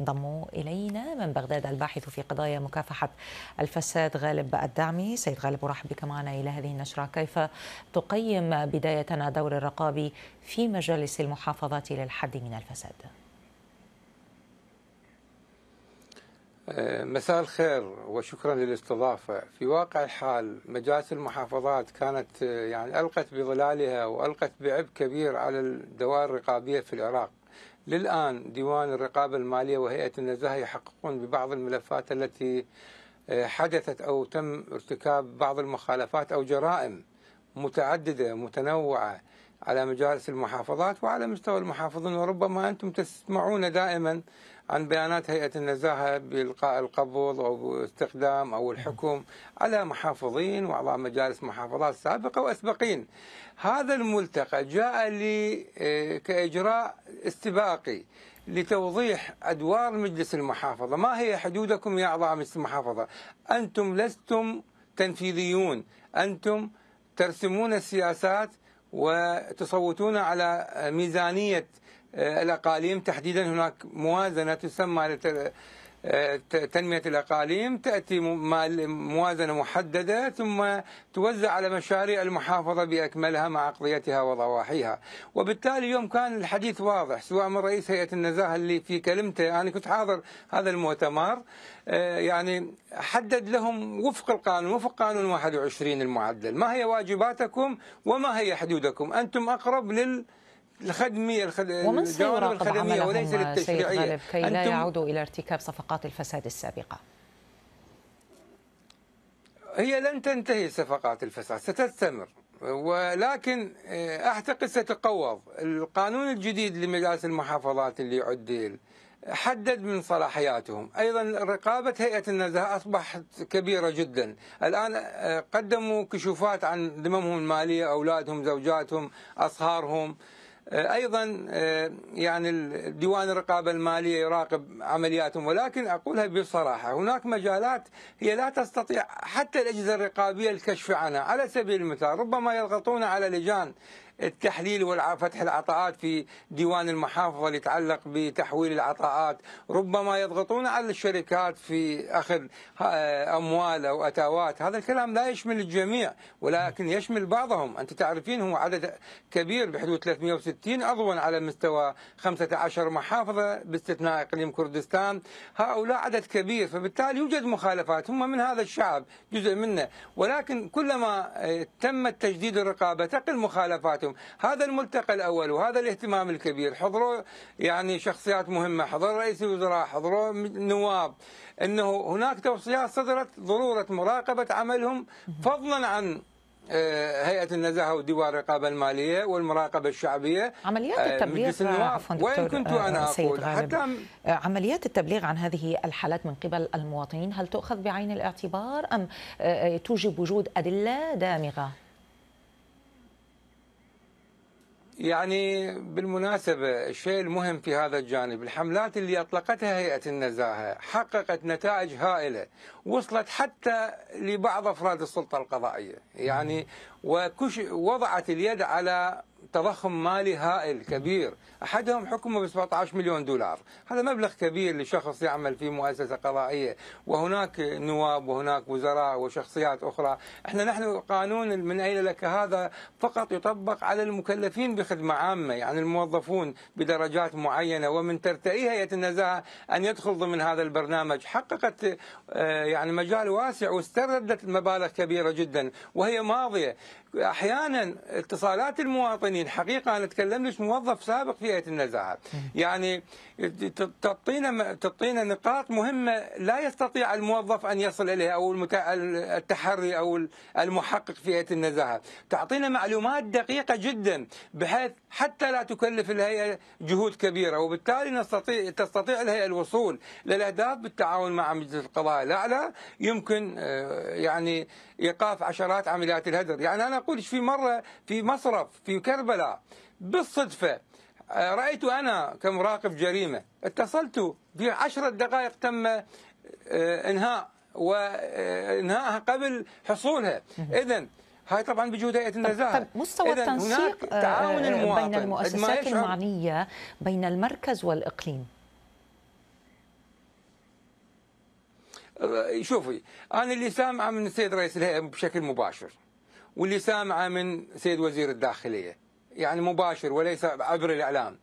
انضموا إلينا من بغداد الباحث في قضايا مكافحة الفساد غالب الدعمي سيد غالب أرحب بك معنا إلى هذه النشرة كيف تقيم بدايتنا دور الرقابي في مجالس المحافظات للحد من الفساد آه، مساء الخير وشكرا للاستضافة في واقع الحال مجالس المحافظات كانت آه، يعني ألقت بظلالها وألقت بعبء كبير على الدوائر الرقابية في العراق للآن ديوان الرقابة المالية وهيئة النزاهة يحققون ببعض الملفات التي آه، حدثت أو تم ارتكاب بعض المخالفات أو جرائم متعددة متنوعة على مجالس المحافظات وعلى مستوى المحافظين وربما أنتم تسمعون دائما عن بيانات هيئة النزاهة بإلقاء القبض أو استخدام أو الحكم على محافظين وأعضاء مجالس محافظات سابقة وأسبقين هذا الملتقى جاء لي آه، كإجراء استباقي لتوضيح أدوار مجلس المحافظة ما هي حدودكم يا أعضاء مجلس المحافظة أنتم لستم تنفيذيون أنتم ترسمون السياسات وتصوتون على ميزانية آه، الأقاليم تحديدا هناك موازنة تسمى تنمية الأقاليم تأتي موازنة محددة ثم توزع على مشاريع المحافظة بأكملها مع أقضيتها وضواحيها وبالتالي اليوم كان الحديث واضح سواء من رئيس هيئة النزاهة اللي في كلمته أنا يعني كنت حاضر هذا المؤتمر آه، يعني حدد لهم وفق القانون وفق قانون 21 المعدل ما هي واجباتكم وما هي حدودكم أنتم أقرب لل الخدميه الخد... ومن سيراقب الخدمية وليس للتشريعية كي لا يعودوا إلى ارتكاب صفقات الفساد السابقة هي لن تنتهي صفقات الفساد ستستمر ولكن آه، اعتقد ستقوض القانون الجديد لمجالس المحافظات اللي يعدل حدد من صلاحياتهم ايضا رقابه هيئه النزاهه اصبحت كبيره جدا الان آه، قدموا كشوفات عن ذممهم الماليه اولادهم زوجاتهم اصهارهم آه، ايضا آه، يعني ديوان الرقابه الماليه يراقب عملياتهم ولكن اقولها بصراحه هناك مجالات هي لا تستطيع حتى الاجهزه الرقابيه الكشف عنها على سبيل المثال ربما يضغطون على لجان التحليل وفتح العطاءات في ديوان المحافظة اللي يتعلق بتحويل العطاءات ربما يضغطون على الشركات في أخذ أموال أو أتاوات هذا الكلام لا يشمل الجميع ولكن يشمل بعضهم أنت تعرفين هو عدد كبير بحدود 360 عضوا على مستوى 15 محافظة باستثناء إقليم كردستان هؤلاء عدد كبير فبالتالي يوجد مخالفات هم من هذا الشعب جزء منه ولكن كلما آه، تم تجديد الرقابة تقل مخالفاتهم عليكم هذا الملتقى الأول وهذا الاهتمام الكبير حضروا يعني شخصيات مهمة حضر رئيس الوزراء حضروا نواب أنه هناك توصيات صدرت ضرورة مراقبة عملهم فضلا عن آه، هيئه النزاهه وديوان الرقابه الماليه والمراقبه الشعبيه عمليات آه، التبليغ عفوا دكتور كنت آه، انا اقول حتى عمليات التبليغ عن هذه الحالات من قبل المواطنين هل تؤخذ بعين الاعتبار ام توجب وجود ادله دامغه؟ يعني بالمناسبة الشيء المهم في هذا الجانب الحملات اللي أطلقتها هيئة النزاهة حققت نتائج هائلة وصلت حتى لبعض أفراد السلطة القضائية يعني وكش وضعت اليد على تضخم مالي هائل كبير أحدهم حكمه ب 17 مليون دولار هذا مبلغ كبير لشخص يعمل في مؤسسة قضائية وهناك نواب وهناك وزراء وشخصيات أخرى احنا نحن قانون من أين لك هذا فقط يطبق على المكلفين بخدمة عامة يعني الموظفون بدرجات معينة ومن ترتئيها هيئة النزاهة أن يدخل ضمن هذا البرنامج حققت آه، يعني مجال واسع واستردت مبالغ كبيرة جدا وهي ماضية احيانا اتصالات المواطنين حقيقه انا اتكلم لك موظف سابق في هيئه النزاهه يعني تعطينا تعطينا نقاط مهمه لا يستطيع الموظف ان يصل اليها او التحري او المحقق في هيئه النزاهه تعطينا معلومات دقيقه جدا بحيث حتى لا تكلف الهيئه جهود كبيره وبالتالي نستطيع تستطيع الهيئه الوصول للاهداف بالتعاون مع مجلس القضاء الاعلى يمكن آه، يعني ايقاف عشرات عمليات الهدر يعني انا أقولش في مرة في مصرف في كربلاء بالصدفة آه، رأيت أنا كمراقب جريمة اتصلت في عشرة دقائق تم آه، إنهاء وإنهاءها آه، قبل حصولها إذا هاي طبعا هيئه النزاهه طب مستوى التنسيق تعاون بين المؤسسات المعنيه بين المركز والاقليم شوفي انا اللي سامعه من السيد رئيس الهيئه بشكل مباشر واللي سامعه من سيد وزير الداخلية يعني مباشر وليس عبر الإعلام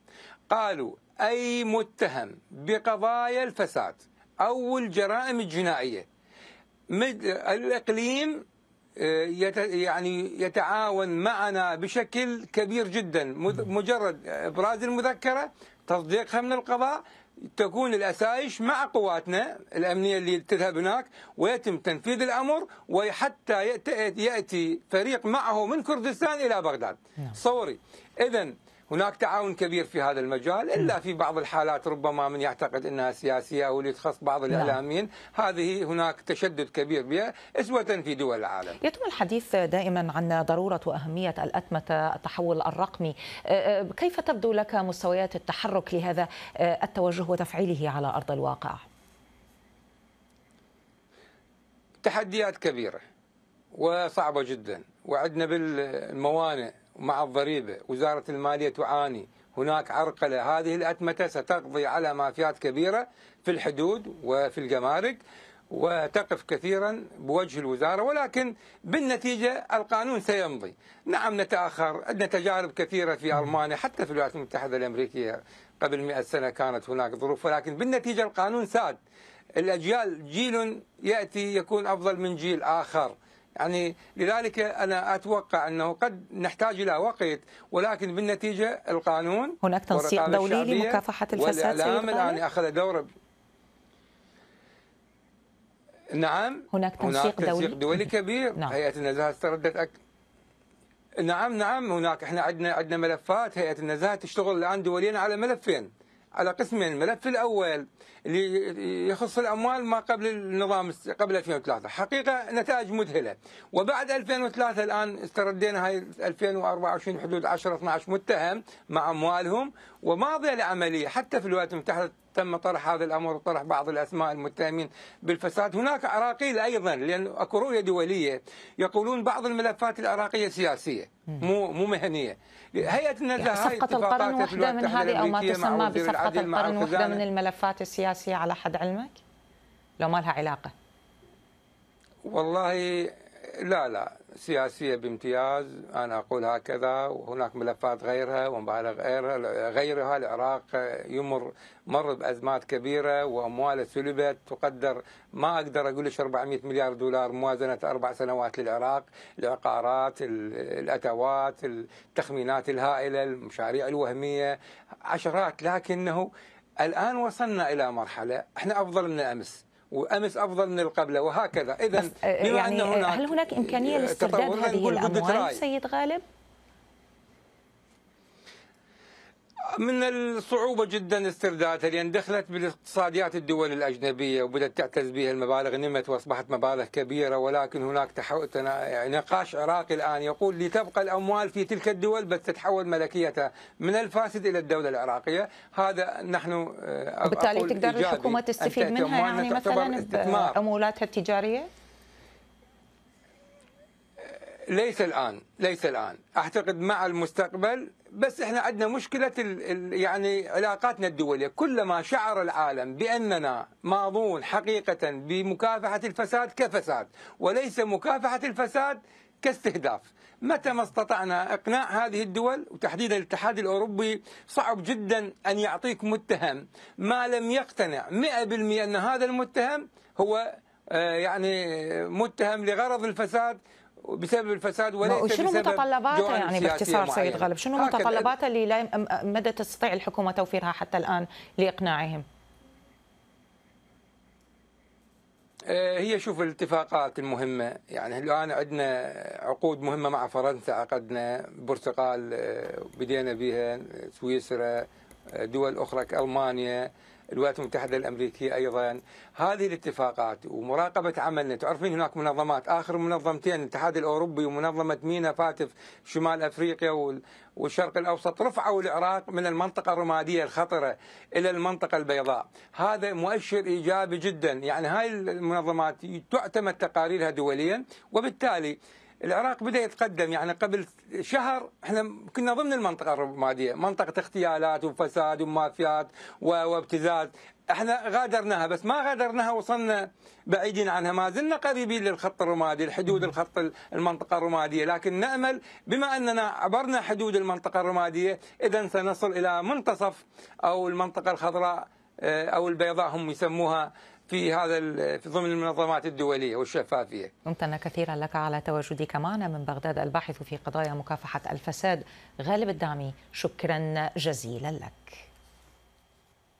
قالوا أي متهم بقضايا الفساد أو الجرائم الجنائية الإقليم آه، يعني يتعاون معنا بشكل كبير جدا مجرد إبراز المذكرة تصديقها من القضاء تكون الأسايش مع قواتنا الأمنية اللي تذهب هناك ويتم تنفيذ الأمر وحتى يأتي فريق معه من كردستان إلى بغداد صوري نعم. إذا هناك تعاون كبير في هذا المجال الا في بعض الحالات ربما من يعتقد انها سياسيه او تخص بعض نعم. الاعلاميين هذه هناك تشدد كبير بها اسوه في دول العالم يتم الحديث دائما عن ضروره واهميه الاتمته التحول الرقمي أه، أه، كيف تبدو لك مستويات التحرك لهذا أه، التوجه وتفعيله على ارض الواقع تحديات كبيره وصعبه جدا وعندنا بالموانئ مع الضريبة وزارة المالية تعاني هناك عرقلة هذه الأتمتة ستقضي على مافيات كبيرة في الحدود وفي الجمارك وتقف كثيرا بوجه الوزارة ولكن بالنتيجة القانون سيمضي نعم نتأخر عندنا تجارب كثيرة في ألمانيا حتى في الولايات المتحدة الأمريكية قبل 100 سنة كانت هناك ظروف ولكن بالنتيجة القانون ساد الأجيال جيل يأتي يكون أفضل من جيل آخر يعني لذلك أنا أتوقع أنه قد نحتاج إلى وقت ولكن بالنتيجة القانون هناك تنسيق دولي لمكافحة الفساد والإعلام الآن أخذ دور نعم هناك تنسيق, هناك تنسيق دولي, دولي كبير نعم. هيئة النزاهة استردت أك... نعم نعم هناك احنا عندنا عندنا ملفات هيئة النزاهة تشتغل الآن دوليا على ملفين على قسمين الملف الأول اللي يخص الأموال ما قبل النظام قبل 2003 حقيقة نتائج مذهلة وبعد 2003 الآن استردينا هاي 2024 حدود 10 12 متهم مع أموالهم وماضية لعملية حتى في الولايات المتحدة تم طرح هذا الأمر وطرح بعض الأسماء المتهمين بالفساد هناك عراقيل أيضا لأن أكو رؤية دولية يقولون بعض الملفات العراقية سياسية مو مو مهنيه هيئه النزاهه يعني صفقه القرن واحده من هذه او ما تسمى بصفقه القرن واحده من الملفات السياسيه على حد علمك؟ لو ما لها علاقه والله لا لا سياسية بامتياز أنا أقول هكذا وهناك ملفات غيرها ومبالغ غيرها غيرها العراق يمر مر بأزمات كبيرة وأمواله سلبت تقدر ما أقدر أقول لك 400 مليار دولار موازنة أربع سنوات للعراق العقارات الأتوات التخمينات الهائلة المشاريع الوهمية عشرات لكنه الآن وصلنا إلى مرحلة احنا أفضل من أمس وامس افضل من القبله وهكذا اذا آه، بما يعني ان آه، هناك هل هناك امكانيه لاسترداد هذه الاموال سيد غالب؟ من الصعوبة جدا استردادها لأن دخلت بالاقتصاديات الدول الأجنبية وبدأت تعتز بها المبالغ نمت وأصبحت مبالغ كبيرة ولكن هناك تحو... نقاش عراقي الآن يقول لتبقى الأموال في تلك الدول بس تتحول ملكيتها من الفاسد إلى الدولة العراقية هذا نحن آه، بالتالي تقدر الحكومة تستفيد منها يعني مثلا بأمولاتها التجارية؟ ليس الآن ليس الآن أعتقد مع المستقبل بس احنا عندنا مشكله يعني علاقاتنا الدوليه، كلما شعر العالم باننا ماضون حقيقه بمكافحه الفساد كفساد، وليس مكافحه الفساد كاستهداف متى ما استطعنا إقناع هذه الدول وتحديدا الاتحاد الأوروبي صعب جدا أن يعطيك متهم ما لم يقتنع 100% أن هذا المتهم هو آه، يعني متهم لغرض الفساد بسبب الفساد وليس شنو متطلباتها يعني باختصار سيد غالب شنو متطلباتها اللي لا مدى تستطيع الحكومه توفيرها حتى الان لاقناعهم آه، هي شوف الاتفاقات المهمه يعني الان عندنا عقود مهمه مع فرنسا عقدنا البرتغال آه، بدينا بها سويسرا آه، دول اخرى كالمانيا الولايات المتحدة الأمريكية أيضا هذه الاتفاقات ومراقبة عملنا تعرفين هناك منظمات آخر منظمتين الاتحاد الأوروبي ومنظمة مينا فاتف شمال أفريقيا والشرق الأوسط رفعوا العراق من المنطقة الرمادية الخطرة إلى المنطقة البيضاء هذا مؤشر إيجابي جدا يعني هاي المنظمات تعتمد تقاريرها دوليا وبالتالي العراق بدا يتقدم يعني قبل شهر احنا كنا ضمن المنطقه الرماديه، منطقه اغتيالات وفساد ومافيات وابتزاز، احنا غادرناها بس ما غادرناها وصلنا بعيدين عنها ما زلنا قريبين للخط الرمادي الحدود الخط المنطقة الرمادية لكن نأمل بما أننا عبرنا حدود المنطقة الرمادية إذا سنصل إلى منتصف أو المنطقة الخضراء آه، أو البيضاء هم يسموها في هذا في ضمن المنظمات الدوليه والشفافيه. ممتنه كثيرا لك على تواجدك معنا من بغداد الباحث في قضايا مكافحه الفساد غالب الدعمي شكرا جزيلا لك.